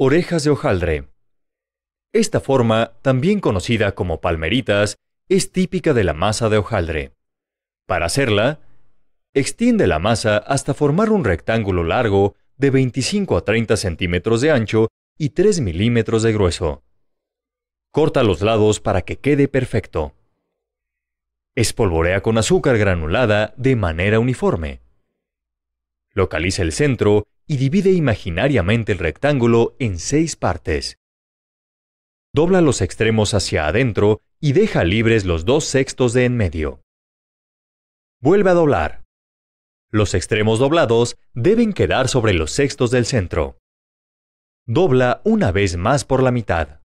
Orejas de hojaldre. Esta forma, también conocida como palmeritas, es típica de la masa de hojaldre. Para hacerla, extiende la masa hasta formar un rectángulo largo de 25 a 30 centímetros de ancho y 3 milímetros de grueso. Corta los lados para que quede perfecto. Espolvorea con azúcar granulada de manera uniforme. Localiza el centro y divide imaginariamente el rectángulo en seis partes. Dobla los extremos hacia adentro y deja libres los dos sextos de en medio. Vuelve a doblar. Los extremos doblados deben quedar sobre los sextos del centro. Dobla una vez más por la mitad.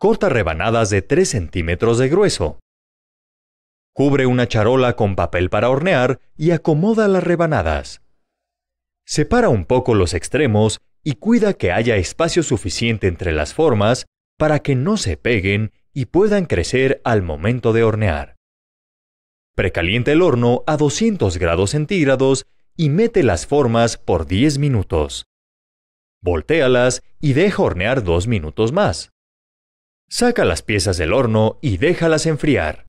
Corta rebanadas de 3 centímetros de grueso. Cubre una charola con papel para hornear y acomoda las rebanadas. Separa un poco los extremos y cuida que haya espacio suficiente entre las formas para que no se peguen y puedan crecer al momento de hornear. Precalienta el horno a 200 grados centígrados y mete las formas por 10 minutos. Voltéalas y deja hornear 2 minutos más. Saca las piezas del horno y déjalas enfriar.